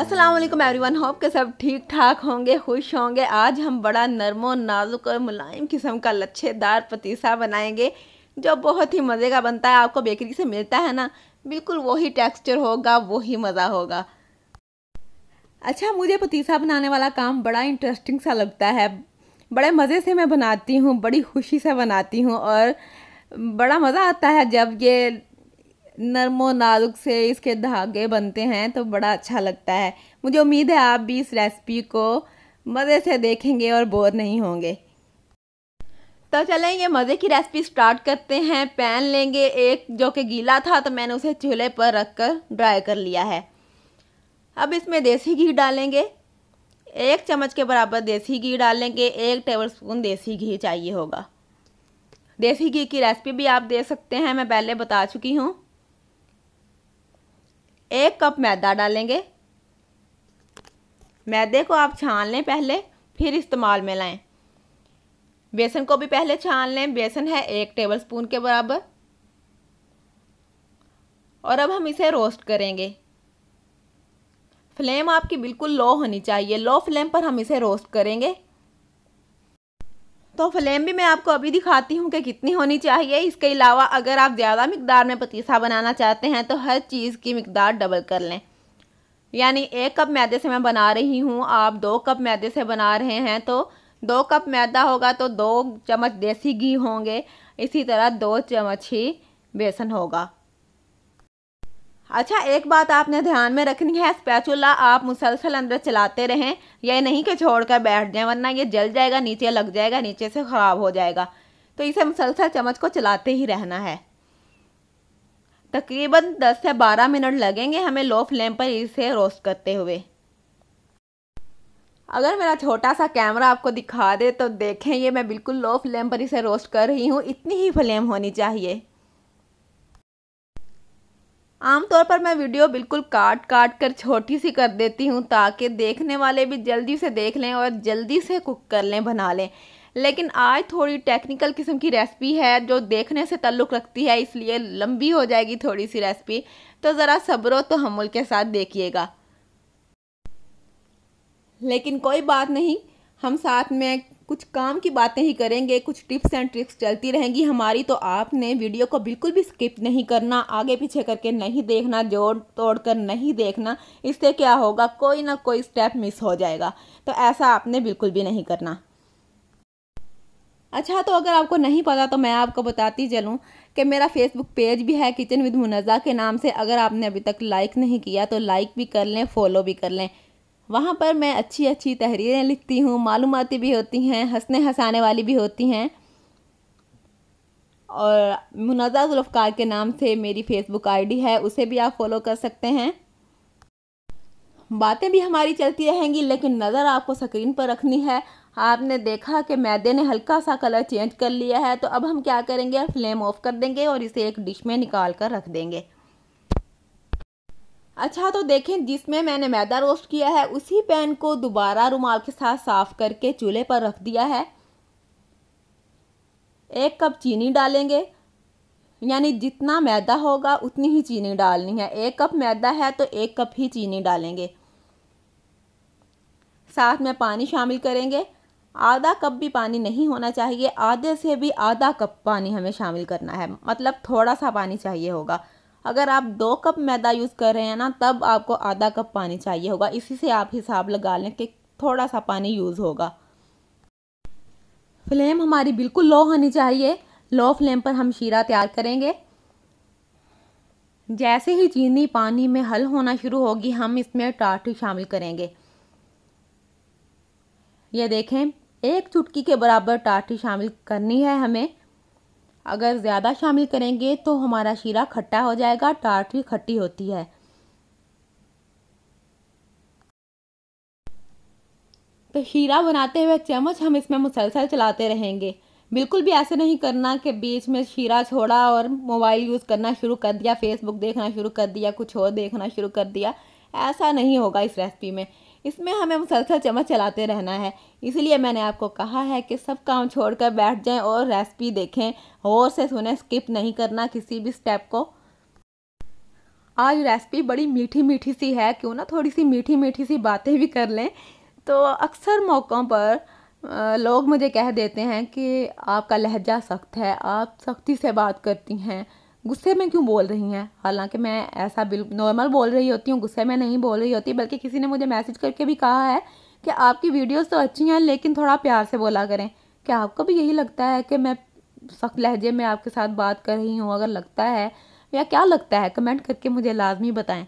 Aslam everyone hope के सब ठीक ठाक होंगे खुश होंगे आज हम बड़ा नरमो नाजुक और मुलायम किस्म का लच्छेदार पतीसा बनाएंगे जो बहुत ही मज़े का बनता है आपको बेकरी से मिलता है ना बिल्कुल वही टेक्सचर होगा वही मज़ा होगा अच्छा मुझे पतीसा बनाने वाला काम बड़ा इंटरेस्टिंग सा लगता है बड़े मज़े से मैं बनाती हूँ बड़ी खुशी से बनाती हूँ और बड़ा मज़ा आता है जब ये नरमो नाजुक से इसके धागे बनते हैं तो बड़ा अच्छा लगता है मुझे उम्मीद है आप भी इस रेसिपी को मज़े से देखेंगे और बोर नहीं होंगे तो चलें ये मज़े की रेसिपी स्टार्ट करते हैं पैन लेंगे एक जो कि गीला था तो मैंने उसे चूल्हे पर रख कर ड्राई कर लिया है अब इसमें देसी घी डालेंगे एक चम्मच के बराबर देसी घी डालेंगे एक टेबल स्पून देसी घी चाहिए होगा देसी घी की रेसिपी भी आप दे सकते हैं मैं पहले बता चुकी हूँ एक कप मैदा डालेंगे मैदे को आप छान लें पहले फिर इस्तेमाल में लाएं बेसन को भी पहले छान लें बेसन है एक टेबल स्पून के बराबर और अब हम इसे रोस्ट करेंगे फ्लेम आपकी बिल्कुल लो होनी चाहिए लो फ्लेम पर हम इसे रोस्ट करेंगे तो फ्लेम भी मैं आपको अभी दिखाती हूँ कि कितनी होनी चाहिए इसके अलावा अगर आप ज़्यादा मकदार में पतीसा बनाना चाहते हैं तो हर चीज़ की मकदार डबल कर लें यानी एक कप मैदे से मैं बना रही हूँ आप दो कप मैदे से बना रहे हैं तो दो कप मैदा होगा तो दो चम्मच देसी घी होंगे इसी तरह दो चम्मच ही बेसन होगा अच्छा एक बात आपने ध्यान में रखनी है स्पैचुला आप मुसलसल अंदर चलाते रहें यह नहीं कि छोड़ कर बैठ जाएं वरना ये जल जाएगा नीचे लग जाएगा नीचे से ख़राब हो जाएगा तो इसे मुसलसल चम्मच को चलाते ही रहना है तकरीबन 10 से 12 मिनट लगेंगे हमें लो फ्लेम पर इसे रोस्ट करते हुए अगर मेरा छोटा सा कैमरा आपको दिखा दे तो देखें ये मैं बिल्कुल लो फ्लेम पर इसे रोस्ट कर रही हूँ इतनी ही फ्लेम होनी चाहिए आमतौर पर मैं वीडियो बिल्कुल काट काट कर छोटी सी कर देती हूँ ताकि देखने वाले भी जल्दी से देख लें और जल्दी से कुक कर लें बना लें लेकिन आज थोड़ी टेक्निकल किस्म की रेसिपी है जो देखने से तल्लुक़ रखती है इसलिए लंबी हो जाएगी थोड़ी सी रेसिपी तो ज़रा सब्रो तो हमल के साथ देखिएगा लेकिन कोई बात नहीं हम साथ में कुछ काम की बातें ही करेंगे कुछ टिप्स एंड ट्रिक्स चलती रहेंगी हमारी तो आपने वीडियो को बिल्कुल भी स्किप नहीं करना आगे पीछे करके नहीं देखना जोड़ तोड़ कर नहीं देखना इससे क्या होगा कोई ना कोई स्टेप मिस हो जाएगा तो ऐसा आपने बिल्कुल भी नहीं करना अच्छा तो अगर आपको नहीं पता तो मैं आपको बताती चलूँ कि मेरा फेसबुक पेज भी है किचन विद मुनज़ा के नाम से अगर आपने अभी तक लाइक नहीं किया तो लाइक भी कर लें फॉलो भी कर लें वहाँ पर मैं अच्छी अच्छी तहरीरें लिखती हूँ मालूमती भी होती हैं हंसने हंसाने वाली भी होती हैं और मुनजा जुल्फ़ार के नाम से मेरी फेसबुक आईडी है उसे भी आप फॉलो कर सकते हैं बातें भी हमारी चलती रहेंगी लेकिन नज़र आपको स्क्रीन पर रखनी है आपने देखा कि मैदे ने हल्का सा कलर चेंज कर लिया है तो अब हम क्या करेंगे फ्लेम ऑफ कर देंगे और इसे एक डिश में निकाल कर रख देंगे अच्छा तो देखें जिसमें मैंने मैदा रोस्ट किया है उसी पैन को दोबारा रुमाल के साथ साफ़ करके चूल्हे पर रख दिया है एक कप चीनी डालेंगे यानी जितना मैदा होगा उतनी ही चीनी डालनी है एक कप मैदा है तो एक कप ही चीनी डालेंगे साथ में पानी शामिल करेंगे आधा कप भी पानी नहीं होना चाहिए आधे से भी आधा कप पानी हमें शामिल करना है मतलब थोड़ा सा पानी चाहिए होगा अगर आप दो कप मैदा यूज़ कर रहे हैं ना तब आपको आधा कप पानी चाहिए होगा इसी से आप हिसाब लगा लें कि थोड़ा सा पानी यूज़ होगा फ्लेम हमारी बिल्कुल लो होनी चाहिए लो फ्लेम पर हम शीरा तैयार करेंगे जैसे ही चीनी पानी में हल होना शुरू होगी हम इसमें टाट शामिल करेंगे ये देखें एक चुटकी के बराबर टाटी शामिल करनी है हमें अगर ज़्यादा शामिल करेंगे तो हमारा शीरा खट्टा हो जाएगा टार्ट भी खट्टी होती है तो शीरा बनाते हुए चम्मच हम इसमें मुसलसल चलाते रहेंगे बिल्कुल भी ऐसे नहीं करना कि बीच में शीरा छोड़ा और मोबाइल यूज़ करना शुरू कर दिया फेसबुक देखना शुरू कर दिया कुछ और देखना शुरू कर दिया ऐसा नहीं होगा इस रेसिपी में इसमें हमें مسلسل ચમચલા ચલાતે રહેના હે ઇસી લિયે મેને આપકો કહા હે કે સબ કામ છોડકર બેઠ જાયે ઓર રેસિપી દેખેં હોર સે સુને સ્કીપ નહીં કરના કિસી ભી સ્ટેપ કો આજ રેસિપી બડી મીઠી મીઠી સી હે ક્યો ના થોડી સી મીઠી મીઠી સી બાતે ભી કર લેં તો અક્ષર મોકકો પર લોગ મુજે કહે દેતે હે કે આપકા لہજા સખત હે આપ સખતી સે બાત કરતી હે गुस्से में क्यों बोल रही हैं हालांकि मैं ऐसा बिल नॉर्मल बोल रही होती हूँ गुस्से में नहीं बोल रही होती बल्कि किसी ने मुझे मैसेज करके भी कहा है कि आपकी वीडियोस तो अच्छी हैं लेकिन थोड़ा प्यार से बोला करें क्या आपको भी यही लगता है कि मैं सख्त लहजे में आपके साथ बात कर रही हूँ अगर लगता है या क्या लगता है कमेंट करके मुझे लाजमी बताएं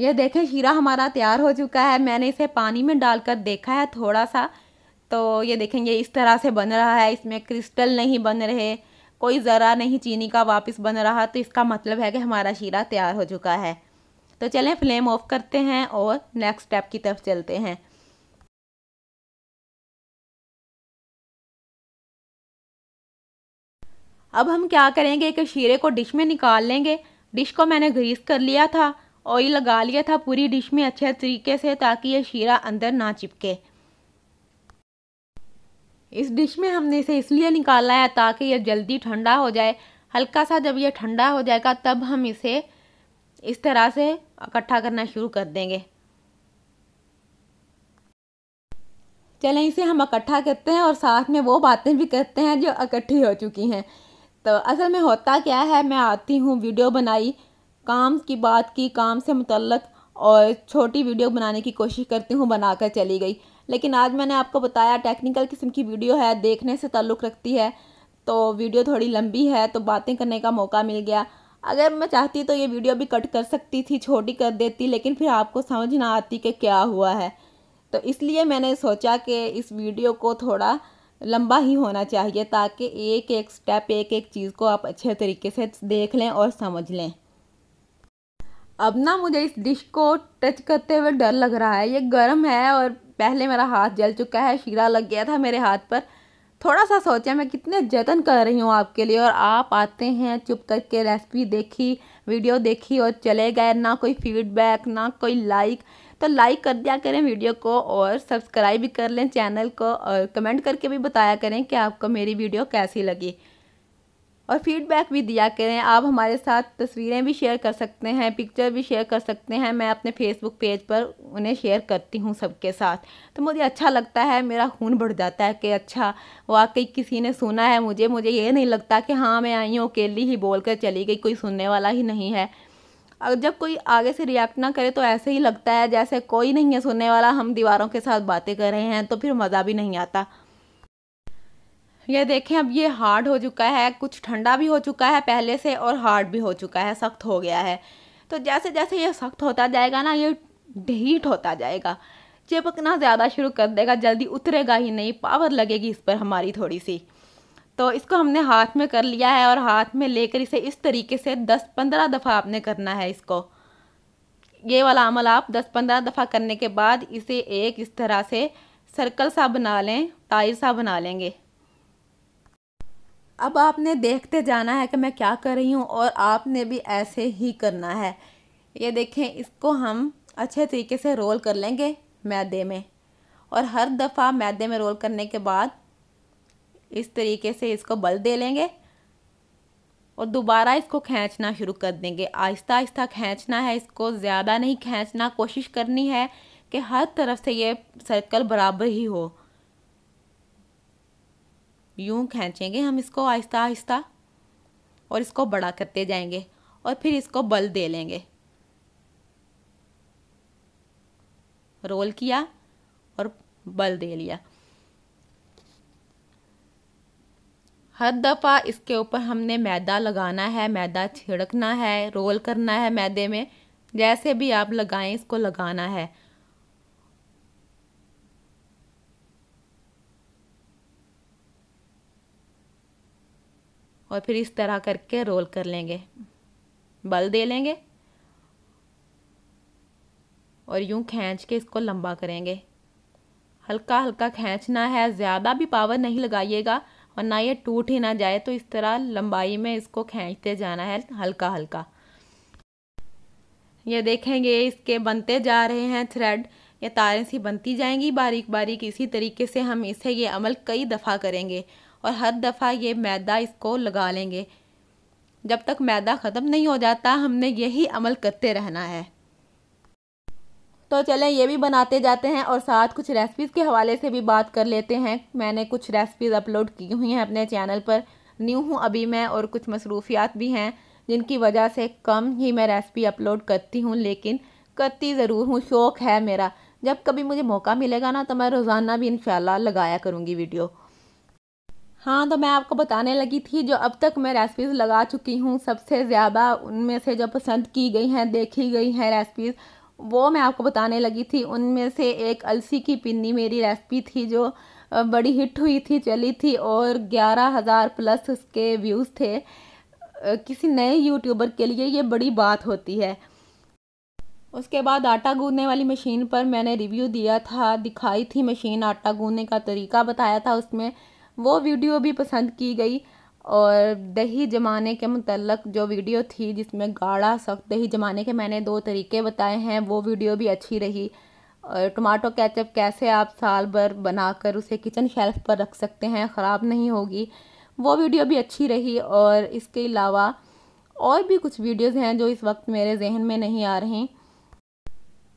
यह देखें शीरा हमारा तैयार हो चुका है मैंने इसे पानी में डालकर देखा है थोड़ा सा तो ये देखें ये इस तरह से बन रहा है इसमें क्रिस्टल नहीं बन रहे कोई ज़रा नहीं चीनी का वापस बन रहा तो इसका मतलब है कि हमारा शीरा तैयार हो चुका है तो चलें फ्लेम ऑफ करते हैं और नेक्स्ट स्टेप की तरफ चलते हैं अब हम क्या करेंगे कि शीरे को डिश में निकाल लेंगे डिश को मैंने ग्रीस कर लिया था ऑयल लगा लिया था पूरी डिश में अच्छे तरीके से ताकि ये शीरा अंदर ना चिपके इस डिश में हमने इसे इसलिए निकाला है ताकि यह जल्दी ठंडा हो जाए हल्का सा जब यह ठंडा हो जाएगा तब हम इसे इस तरह से इकट्ठा करना शुरू कर देंगे चलें इसे हम इकट्ठा करते हैं और साथ में वो बातें भी करते हैं जो इकट्ठी हो चुकी हैं तो असल में होता क्या है मैं आती हूँ वीडियो बनाई काम की बात की काम से मुतलक और छोटी वीडियो बनाने की कोशिश करती हूँ बनाकर चली गई लेकिन आज मैंने आपको बताया टेक्निकल किस्म की वीडियो है देखने से ताल्लुक़ रखती है तो वीडियो थोड़ी लंबी है तो बातें करने का मौका मिल गया अगर मैं चाहती तो ये वीडियो भी कट कर सकती थी छोटी कर देती लेकिन फिर आपको समझ ना आती कि क्या हुआ है तो इसलिए मैंने सोचा कि इस वीडियो को थोड़ा लंबा ही होना चाहिए ताकि एक एक स्टेप एक एक चीज़ को आप अच्छे तरीके से देख लें और समझ लें अब ना मुझे इस डिश को टच करते हुए डर लग रहा है ये गर्म है और पहले मेरा हाथ जल चुका है शीरा लग गया था मेरे हाथ पर थोड़ा सा सोचा मैं कितने जतन कर रही हूँ आपके लिए और आप आते हैं चुप करके रेसिपी देखी वीडियो देखी और चले गए ना कोई फीडबैक ना कोई लाइक तो लाइक कर दिया करें वीडियो को और सब्सक्राइब भी कर लें चैनल को और कमेंट करके भी बताया करें कि आपको मेरी वीडियो कैसी लगी और फीडबैक भी दिया करें आप हमारे साथ तस्वीरें भी शेयर कर सकते हैं पिक्चर भी शेयर कर सकते हैं मैं अपने फेसबुक पेज पर उन्हें शेयर करती हूँ सबके साथ तो मुझे अच्छा लगता है मेरा खून बढ़ जाता है कि अच्छा वाकई किसी ने सुना है मुझे मुझे ये नहीं लगता कि हाँ मैं आई हूँ अकेली ही बोल कर चली गई कोई सुनने वाला ही नहीं है अगर जब कोई आगे से रिएक्ट ना करे तो ऐसे ही लगता है जैसे कोई नहीं है सुनने वाला हम दीवारों के साथ बातें कर रहे हैं तो फिर मज़ा भी नहीं आता ये देखें अब ये हार्ड हो चुका है कुछ ठंडा भी हो चुका है पहले से और हार्ड भी हो चुका है सख्त हो गया है तो जैसे जैसे ये सख्त होता जाएगा ना ये ढीट होता जाएगा चिपकना ज़्यादा शुरू कर देगा जल्दी उतरेगा ही नहीं पावर लगेगी इस पर हमारी थोड़ी सी तो इसको हमने हाथ में कर लिया है और हाथ में लेकर इसे इस तरीके से दस पंद्रह दफ़ा आपने करना है इसको ये वाला अमल आप दस पंद्रह दफ़ा करने के बाद इसे एक इस तरह से सर्कल सा बना लें टायर सा बना लेंगे अब आपने देखते जाना है कि मैं क्या कर रही हूँ और आपने भी ऐसे ही करना है ये देखें इसको हम अच्छे तरीके से रोल कर लेंगे मैदे में और हर दफ़ा मैदे में रोल करने के बाद इस तरीके से इसको बल दे लेंगे और दोबारा इसको खींचना शुरू कर देंगे आहिस्ता आहिस्ता खींचना है इसको ज़्यादा नहीं खींचना कोशिश करनी है कि हर तरफ से ये सर्कल बराबर ही हो यूं खींचेंगे हम इसको आहिस्ता आहिस्ता और इसको बड़ा करते जाएंगे और फिर इसको बल दे लेंगे रोल किया और बल दे लिया हर दफ़ा इसके ऊपर हमने मैदा लगाना है मैदा छिड़कना है रोल करना है मैदे में जैसे भी आप लगाएं इसको लगाना है और फिर इस तरह करके रोल कर लेंगे बल दे लेंगे और यूं खींच के इसको लंबा करेंगे हल्का हल्का खींचना है ज़्यादा भी पावर नहीं लगाइएगा और ना ये टूट ही ना जाए तो इस तरह लंबाई में इसको खींचते जाना है हल्का हल्का ये देखेंगे इसके बनते जा रहे हैं थ्रेड ये तारें सी बनती जाएंगी बारीक बारीक इसी तरीके से हम इसे ये अमल कई दफ़ा करेंगे और हर दफ़ा ये मैदा इसको लगा लेंगे जब तक मैदा ख़त्म नहीं हो जाता हमने यही अमल करते रहना है तो चलें ये भी बनाते जाते हैं और साथ कुछ रेसिपीज़ के हवाले से भी बात कर लेते हैं मैंने कुछ रेसिपीज़ अपलोड की हुई हैं अपने चैनल पर न्यू हूँ अभी मैं और कुछ मसरूफियात भी हैं जिनकी वजह से कम ही मैं रेसिपी अपलोड करती हूँ लेकिन करती ज़रूर हूँ शौक़ है मेरा जब कभी मुझे मौका मिलेगा ना तो मैं रोज़ाना भी इन लगाया करूँगी वीडियो हाँ तो मैं आपको बताने लगी थी जो अब तक मैं रेसिपीज़ लगा चुकी हूँ सबसे ज़्यादा उनमें से जो पसंद की गई हैं देखी गई हैं रेसिपीज़ वो मैं आपको बताने लगी थी उनमें से एक अलसी की पिन्नी मेरी रेसिपी थी जो बड़ी हिट हुई थी चली थी और ग्यारह हज़ार प्लस उसके व्यूज़ थे किसी नए यूट्यूबर के लिए ये बड़ी बात होती है उसके बाद आटा गूंदने वाली मशीन पर मैंने रिव्यू दिया था दिखाई थी मशीन आटा गूंदने का तरीका बताया था उसमें वो वीडियो भी पसंद की गई और दही जमाने के मतलब जो वीडियो थी जिसमें गाढ़ा सख्त दही जमाने के मैंने दो तरीके बताए हैं वो वीडियो भी अच्छी रही और टमाटो कैचअप कैसे आप साल भर बनाकर उसे किचन शेल्फ पर रख सकते हैं ख़राब नहीं होगी वो वीडियो भी अच्छी रही और इसके अलावा और भी कुछ वीडियोज़ हैं जो इस वक्त मेरे जहन में नहीं आ रही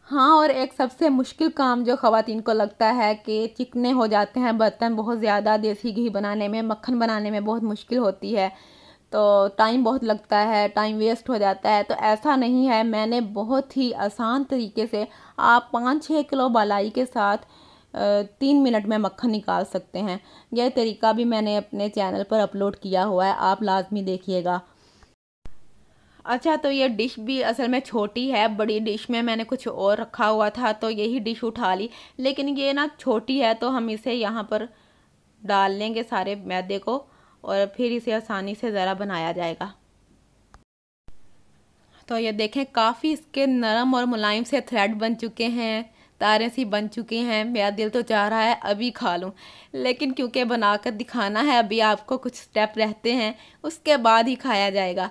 हाँ और एक सबसे मुश्किल काम जो ख़वातीन को लगता है कि चिकने हो जाते हैं बर्तन बहुत ज़्यादा देसी घी बनाने में मक्खन बनाने में बहुत मुश्किल होती है तो टाइम बहुत लगता है टाइम वेस्ट हो जाता है तो ऐसा नहीं है मैंने बहुत ही आसान तरीके से आप पाँच छः किलो बलाई के साथ तीन मिनट में मक्खन निकाल सकते हैं यह तरीका भी मैंने अपने चैनल पर अपलोड किया हुआ है आप लाजमी देखिएगा अच्छा तो ये डिश भी असल में छोटी है बड़ी डिश में मैंने कुछ और रखा हुआ था तो यही डिश उठा ली लेकिन ये ना छोटी है तो हम इसे यहाँ पर डाल लेंगे सारे मैदे को और फिर इसे आसानी से ज़रा बनाया जाएगा तो ये देखें काफ़ी इसके नरम और मुलायम से थ्रेड बन चुके हैं तारें सी बन चुकी हैं मेरा दिल तो चाह रहा है अभी खा लूँ लेकिन क्योंकि बनाकर दिखाना है अभी आपको कुछ स्टेप रहते हैं उसके बाद ही खाया जाएगा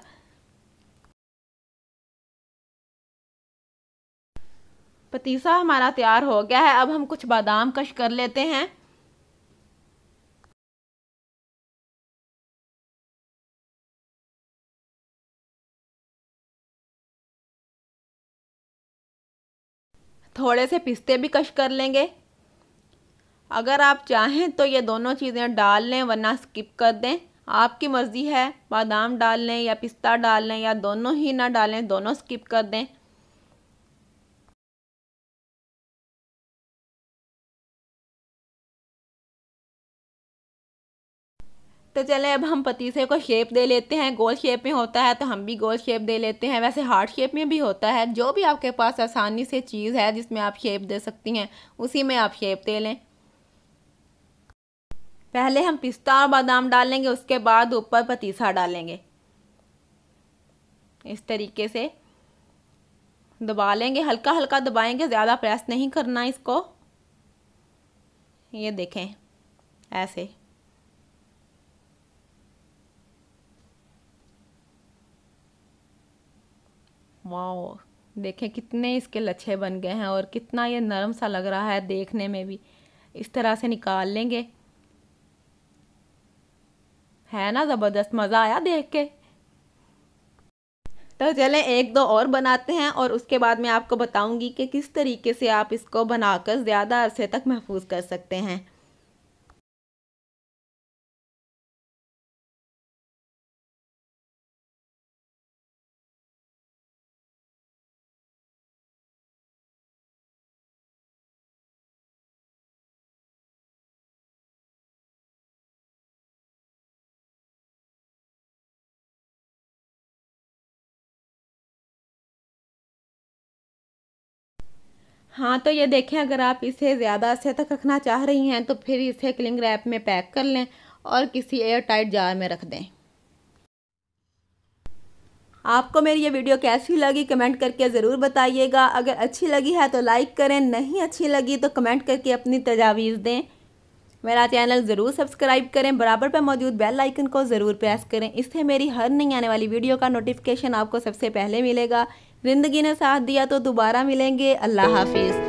पतीसा हमारा तैयार हो गया है अब हम कुछ बादाम कश कर लेते हैं थोड़े से पिस्ते भी कश कर लेंगे अगर आप चाहें तो ये दोनों चीज़ें डाल लें वरना स्किप कर दें आपकी मर्ज़ी है बादाम डाल लें या पिस्ता डाल लें या दोनों ही ना डालें दोनों स्किप कर दें तो चले अब हम पतीसे को शेप दे लेते हैं गोल शेप में होता है तो हम भी गोल शेप दे लेते हैं वैसे हार्ड शेप में भी होता है जो भी आपके पास आसानी से चीज़ है जिसमें आप शेप दे सकती हैं उसी में आप शेप दे लें पहले हम पिस्ता और बादाम डालेंगे उसके बाद ऊपर पतीसा डालेंगे इस तरीके से दबा लेंगे हल्का हल्का दबाएंगे ज़्यादा प्रेस नहीं करना इसको ये देखें ऐसे वाओ देखें कितने इसके लच्छे बन गए हैं और कितना ये नरम सा लग रहा है देखने में भी इस तरह से निकाल लेंगे है ना ज़बरदस्त मज़ा आया देख के तो चलें एक दो और बनाते हैं और उसके बाद मैं आपको बताऊंगी कि किस तरीके से आप इसको बनाकर ज़्यादा अरसे तक महफूज कर सकते हैं हाँ तो ये देखें अगर आप इसे ज़्यादा अरसे तक रखना चाह रही हैं तो फिर इसे क्लिंग रैप में पैक कर लें और किसी एयर टाइट जार में रख दें आपको मेरी ये वीडियो कैसी लगी कमेंट करके ज़रूर बताइएगा अगर अच्छी लगी है तो लाइक करें नहीं अच्छी लगी तो कमेंट करके अपनी तजावीज़ दें मेरा चैनल ज़रूर सब्सक्राइब करें बराबर पर मौजूद बेल आइकन को ज़रूर प्रेस करें इससे मेरी हर नई आने वाली वीडियो का नोटिफिकेशन आपको सबसे पहले मिलेगा ज़िंदगी ने साथ दिया तो दोबारा मिलेंगे अल्लाह हाफिज़